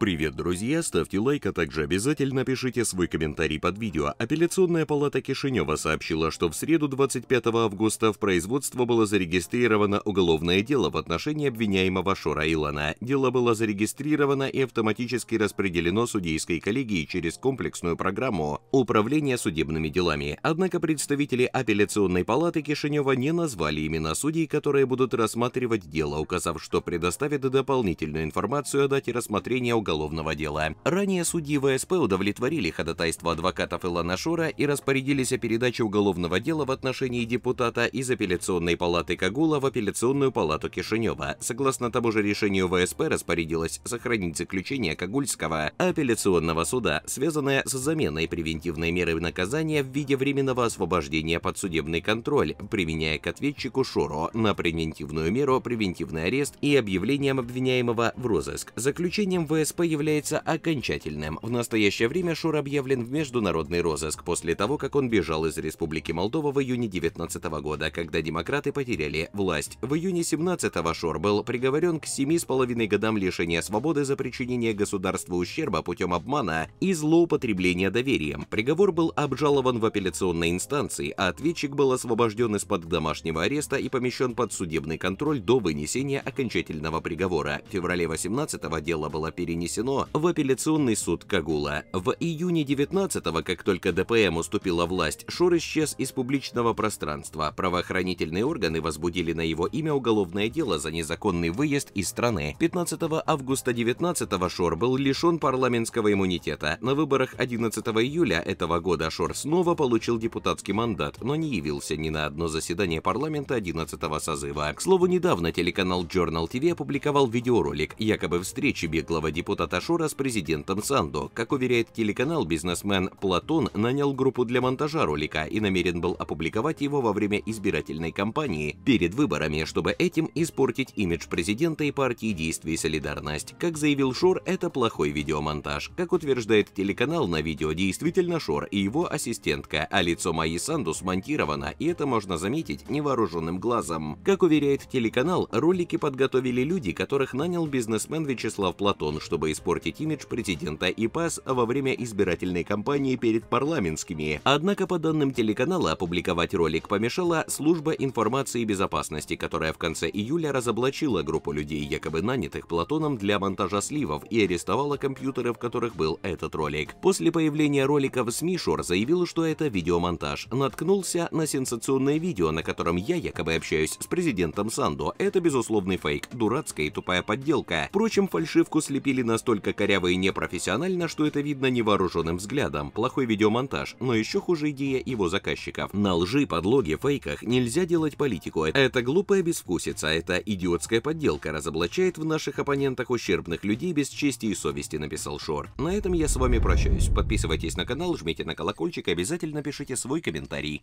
Привет, друзья! Ставьте лайк, а также обязательно пишите свой комментарий под видео. Апелляционная палата Кишинева сообщила, что в среду 25 августа в производство было зарегистрировано уголовное дело в отношении обвиняемого Шора Илана. Дело было зарегистрировано и автоматически распределено судейской коллегией через комплексную программу управления судебными делами. Однако представители апелляционной палаты Кишинева не назвали имена судей, которые будут рассматривать дело, указав, что предоставят дополнительную информацию о дате рассмотрения уголовного уголовного дела. Ранее судьи ВСП удовлетворили ходатайство адвокатов Илана Шора и распорядились о передаче уголовного дела в отношении депутата из апелляционной палаты Кагула в апелляционную палату Кишинева. Согласно тому же решению ВСП распорядилась сохранить заключение Кагульского апелляционного суда, связанное с заменой превентивной меры наказания в виде временного освобождения под судебный контроль, применяя к ответчику Шору на превентивную меру превентивный арест и объявлением обвиняемого в розыск. Заключением ВСП ФСП является окончательным. В настоящее время Шур объявлен в международный розыск после того, как он бежал из Республики Молдова в июне 2019 года, когда демократы потеряли власть. В июне 2017 Шур был приговорен к 7,5 годам лишения свободы за причинение государству ущерба путем обмана и злоупотребления доверием. Приговор был обжалован в апелляционной инстанции, а ответчик был освобожден из-под домашнего ареста и помещен под судебный контроль до вынесения окончательного приговора. В феврале 2018 го дело было перенесено перенесено в апелляционный суд Кагула. В июне 19-го, как только ДПМ уступила власть, Шор исчез из публичного пространства. Правоохранительные органы возбудили на его имя уголовное дело за незаконный выезд из страны. 15 августа 19-го Шор был лишен парламентского иммунитета. На выборах 11 июля этого года Шор снова получил депутатский мандат, но не явился ни на одно заседание парламента 11-го созыва. К слову, недавно телеканал Journal TV опубликовал видеоролик якобы встречи беглого депутата Таташура с президентом Сандо. Как уверяет телеканал, бизнесмен Платон нанял группу для монтажа ролика и намерен был опубликовать его во время избирательной кампании перед выборами, чтобы этим испортить имидж президента и партии действий «Солидарность». Как заявил Шор, это плохой видеомонтаж. Как утверждает телеканал, на видео действительно Шор и его ассистентка, а лицо Майи Санду смонтировано, и это можно заметить невооруженным глазом. Как уверяет телеканал, ролики подготовили люди, которых нанял бизнесмен Вячеслав Платон, чтобы испортить имидж президента и пас во время избирательной кампании перед парламентскими. Однако, по данным телеканала, опубликовать ролик помешала служба информации и безопасности, которая в конце июля разоблачила группу людей, якобы нанятых Платоном для монтажа сливов и арестовала компьютеры, в которых был этот ролик. После появления ролика в СМИ Шор заявил, что это видеомонтаж. Наткнулся на сенсационное видео, на котором я якобы общаюсь с президентом Сандо. Это безусловный фейк, дурацкая и тупая подделка. Впрочем, фальшивку слепили на настолько коряво и непрофессионально, что это видно невооруженным взглядом, плохой видеомонтаж, но еще хуже идея его заказчиков. На лжи, подлоге, фейках нельзя делать политику. Это глупая безвкусица, это идиотская подделка, разоблачает в наших оппонентах ущербных людей без чести и совести, написал Шор. На этом я с вами прощаюсь. Подписывайтесь на канал, жмите на колокольчик, обязательно пишите свой комментарий.